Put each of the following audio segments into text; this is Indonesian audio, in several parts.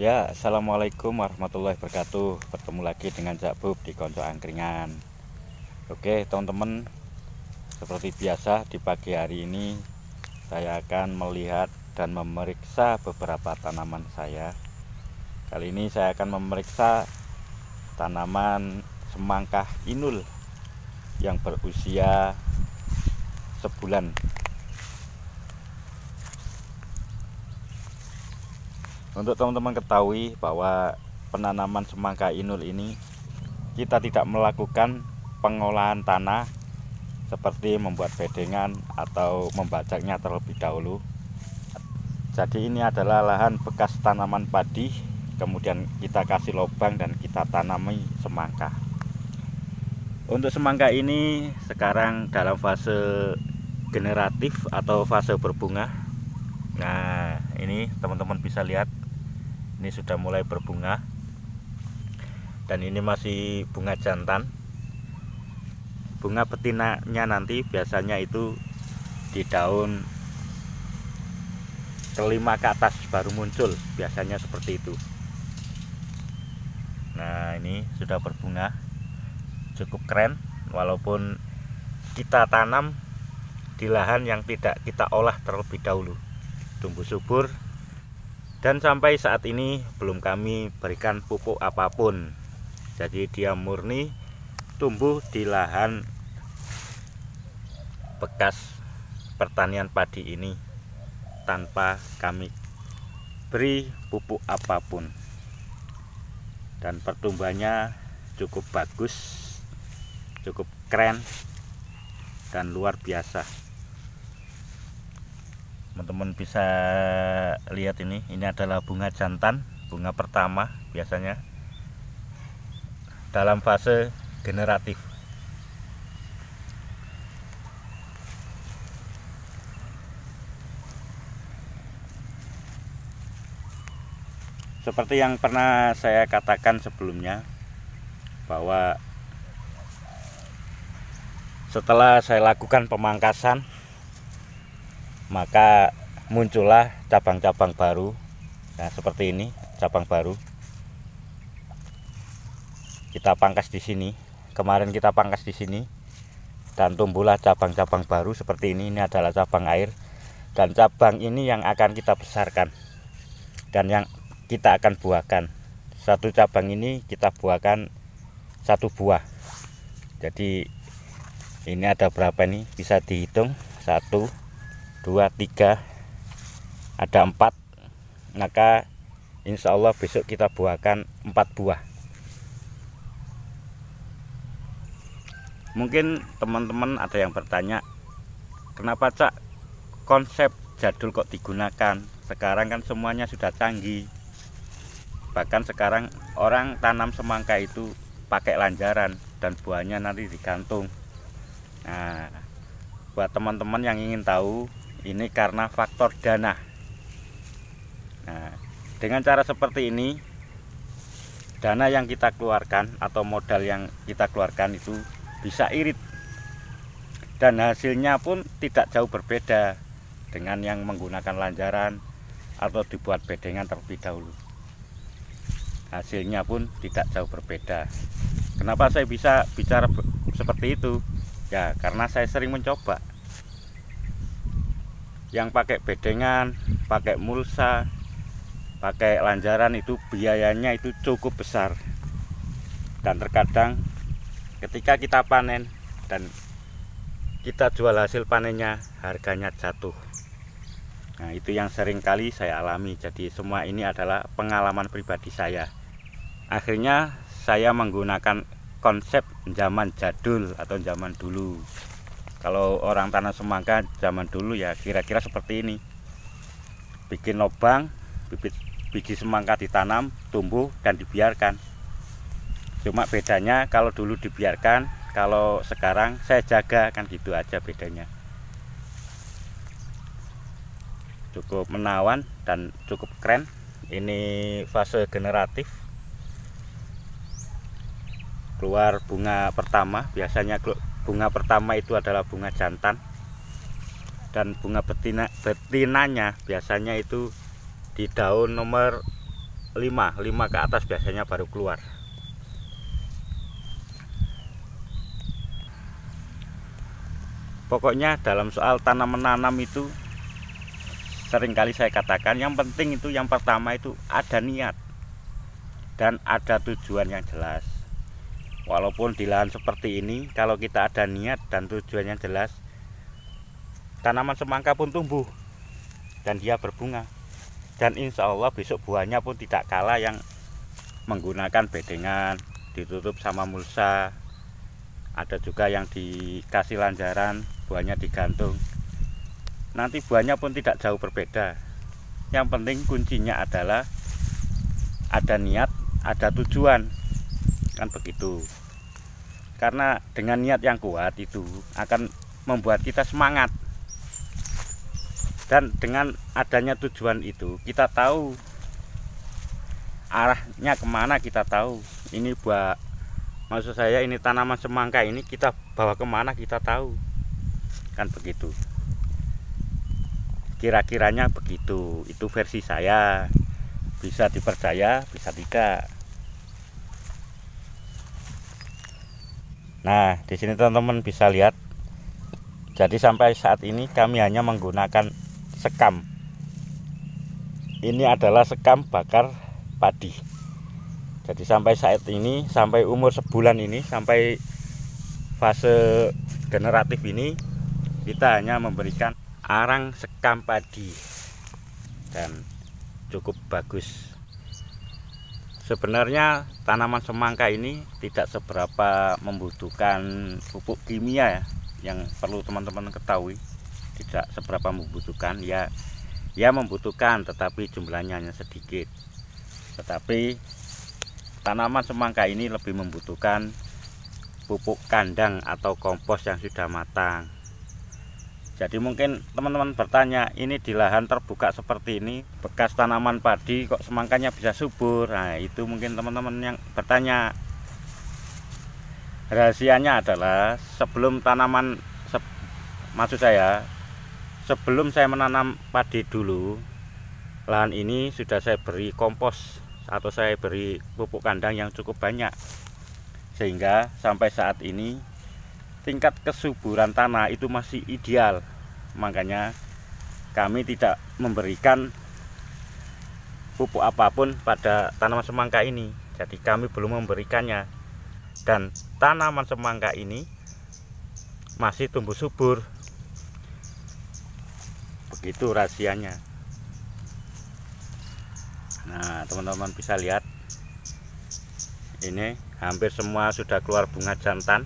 Ya, Assalamualaikum warahmatullahi wabarakatuh Bertemu lagi dengan Cak Bub di Konco Angkringan Oke, teman-teman Seperti biasa, di pagi hari ini Saya akan melihat dan memeriksa beberapa tanaman saya Kali ini saya akan memeriksa tanaman semangka inul Yang berusia sebulan Untuk teman-teman ketahui bahwa penanaman semangka inul ini kita tidak melakukan pengolahan tanah seperti membuat bedengan atau membajaknya terlebih dahulu. Jadi ini adalah lahan bekas tanaman padi, kemudian kita kasih lubang dan kita tanami semangka. Untuk semangka ini sekarang dalam fase generatif atau fase berbunga. Nah, ini teman-teman bisa lihat ini sudah mulai berbunga dan ini masih bunga jantan bunga betinanya nanti biasanya itu di daun kelima ke atas baru muncul biasanya seperti itu nah ini sudah berbunga cukup keren walaupun kita tanam di lahan yang tidak kita olah terlebih dahulu tumbuh subur dan sampai saat ini belum kami berikan pupuk apapun jadi dia murni tumbuh di lahan bekas pertanian padi ini tanpa kami beri pupuk apapun dan pertumbuhannya cukup bagus cukup keren dan luar biasa teman-teman bisa lihat ini ini adalah bunga jantan bunga pertama biasanya dalam fase generatif seperti yang pernah saya katakan sebelumnya bahwa setelah saya lakukan pemangkasan maka muncullah cabang-cabang baru nah seperti ini cabang baru kita pangkas di sini kemarin kita pangkas di sini dan tumbuhlah cabang-cabang baru seperti ini ini adalah cabang air dan cabang ini yang akan kita besarkan dan yang kita akan buahkan satu cabang ini kita buahkan satu buah jadi ini ada berapa nih bisa dihitung satu dua tiga ada empat maka insya Allah besok kita buahkan empat buah mungkin teman-teman ada yang bertanya kenapa cak konsep jadul kok digunakan sekarang kan semuanya sudah canggih bahkan sekarang orang tanam semangka itu pakai lanjaran dan buahnya nanti digantung nah buat teman-teman yang ingin tahu ini karena faktor dana Nah, dengan cara seperti ini dana yang kita keluarkan atau modal yang kita keluarkan itu bisa irit dan hasilnya pun tidak jauh berbeda dengan yang menggunakan lanjaran atau dibuat bedengan terlebih dahulu hasilnya pun tidak jauh berbeda kenapa saya bisa bicara seperti itu ya karena saya sering mencoba yang pakai bedengan pakai mulsa pakai lanjaran itu biayanya itu cukup besar dan terkadang ketika kita panen dan kita jual hasil panennya harganya jatuh nah itu yang sering kali saya alami jadi semua ini adalah pengalaman pribadi saya akhirnya saya menggunakan konsep zaman jadul atau zaman dulu kalau orang tanam semangka zaman dulu ya kira-kira seperti ini bikin lubang bibit biji semangka ditanam, tumbuh dan dibiarkan. Cuma bedanya kalau dulu dibiarkan, kalau sekarang saya jaga kan gitu aja bedanya. Cukup menawan dan cukup keren. Ini fase generatif. Keluar bunga pertama, biasanya bunga pertama itu adalah bunga jantan dan bunga betina betinanya biasanya itu di daun nomor 5 5 ke atas biasanya baru keluar pokoknya dalam soal tanam menanam itu seringkali saya katakan yang penting itu yang pertama itu ada niat dan ada tujuan yang jelas walaupun di lahan seperti ini kalau kita ada niat dan tujuan yang jelas tanaman semangka pun tumbuh dan dia berbunga dan insya Allah besok buahnya pun tidak kalah yang menggunakan bedengan ditutup sama mulsa ada juga yang dikasih lanjaran buahnya digantung nanti buahnya pun tidak jauh berbeda yang penting kuncinya adalah ada niat ada tujuan kan begitu karena dengan niat yang kuat itu akan membuat kita semangat dan dengan adanya tujuan itu kita tahu arahnya kemana kita tahu ini buat maksud saya ini tanaman semangka ini kita bawa kemana kita tahu kan begitu kira-kiranya begitu itu versi saya bisa dipercaya bisa tidak nah di sini teman-teman bisa lihat jadi sampai saat ini kami hanya menggunakan sekam. Ini adalah sekam bakar padi. Jadi sampai saat ini, sampai umur sebulan ini, sampai fase generatif ini, kita hanya memberikan arang sekam padi dan cukup bagus. Sebenarnya tanaman semangka ini tidak seberapa membutuhkan pupuk kimia ya, yang perlu teman-teman ketahui tidak seberapa membutuhkan ya ya membutuhkan tetapi jumlahnya hanya sedikit tetapi tanaman semangka ini lebih membutuhkan pupuk kandang atau kompos yang sudah matang jadi mungkin teman-teman bertanya ini di lahan terbuka seperti ini bekas tanaman padi kok semangkanya bisa subur nah itu mungkin teman-teman yang bertanya rahasianya adalah sebelum tanaman maksud saya sebelum saya menanam padi dulu lahan ini sudah saya beri kompos atau saya beri pupuk kandang yang cukup banyak sehingga sampai saat ini tingkat kesuburan tanah itu masih ideal makanya kami tidak memberikan pupuk apapun pada tanaman semangka ini jadi kami belum memberikannya dan tanaman semangka ini masih tumbuh subur itu rahasianya nah teman-teman bisa lihat ini hampir semua sudah keluar bunga jantan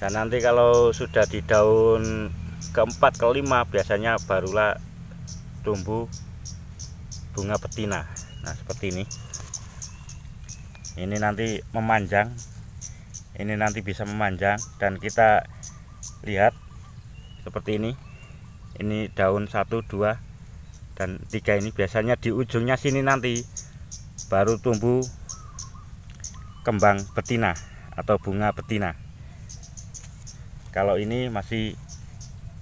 dan nanti kalau sudah di daun keempat kelima biasanya barulah tumbuh bunga betina nah seperti ini ini nanti memanjang ini nanti bisa memanjang dan kita lihat seperti ini ini daun satu, dua dan tiga ini biasanya di ujungnya sini nanti baru tumbuh kembang betina atau bunga betina kalau ini masih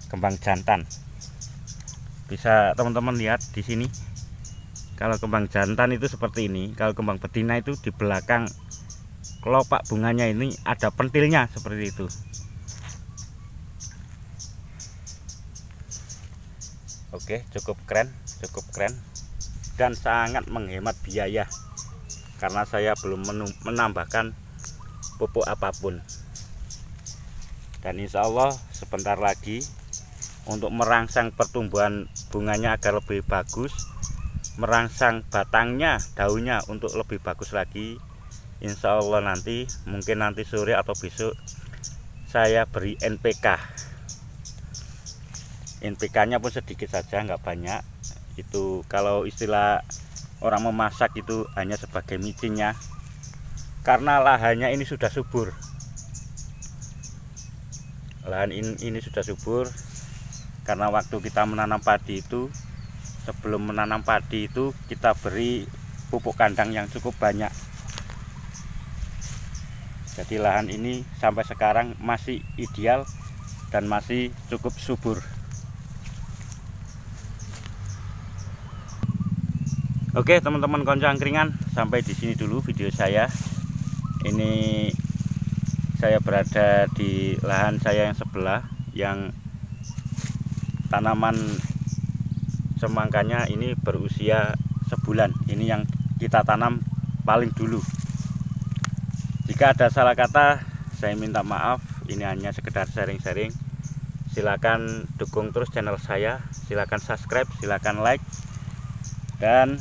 kembang jantan bisa teman-teman lihat di sini kalau kembang jantan itu seperti ini kalau kembang betina itu di belakang kelopak bunganya ini ada pentilnya seperti itu Oke, cukup keren, cukup keren dan sangat menghemat biaya karena saya belum menambahkan pupuk apapun. Dan insya Allah sebentar lagi untuk merangsang pertumbuhan bunganya agar lebih bagus, merangsang batangnya, daunnya untuk lebih bagus lagi. Insya Allah nanti, mungkin nanti sore atau besok saya beri NPK NPK-nya pun sedikit saja nggak banyak itu kalau istilah orang memasak itu hanya sebagai micinnya karena lahannya ini sudah subur lahan ini, ini sudah subur karena waktu kita menanam padi itu sebelum menanam padi itu kita beri pupuk kandang yang cukup banyak jadi lahan ini sampai sekarang masih ideal dan masih cukup subur Oke teman-teman konco angkringan sampai di sini dulu video saya ini saya berada di lahan saya yang sebelah yang tanaman semangkanya ini berusia sebulan ini yang kita tanam paling dulu jika ada salah kata saya minta maaf ini hanya sekedar sharing-sharing silakan dukung terus channel saya silakan subscribe silakan like dan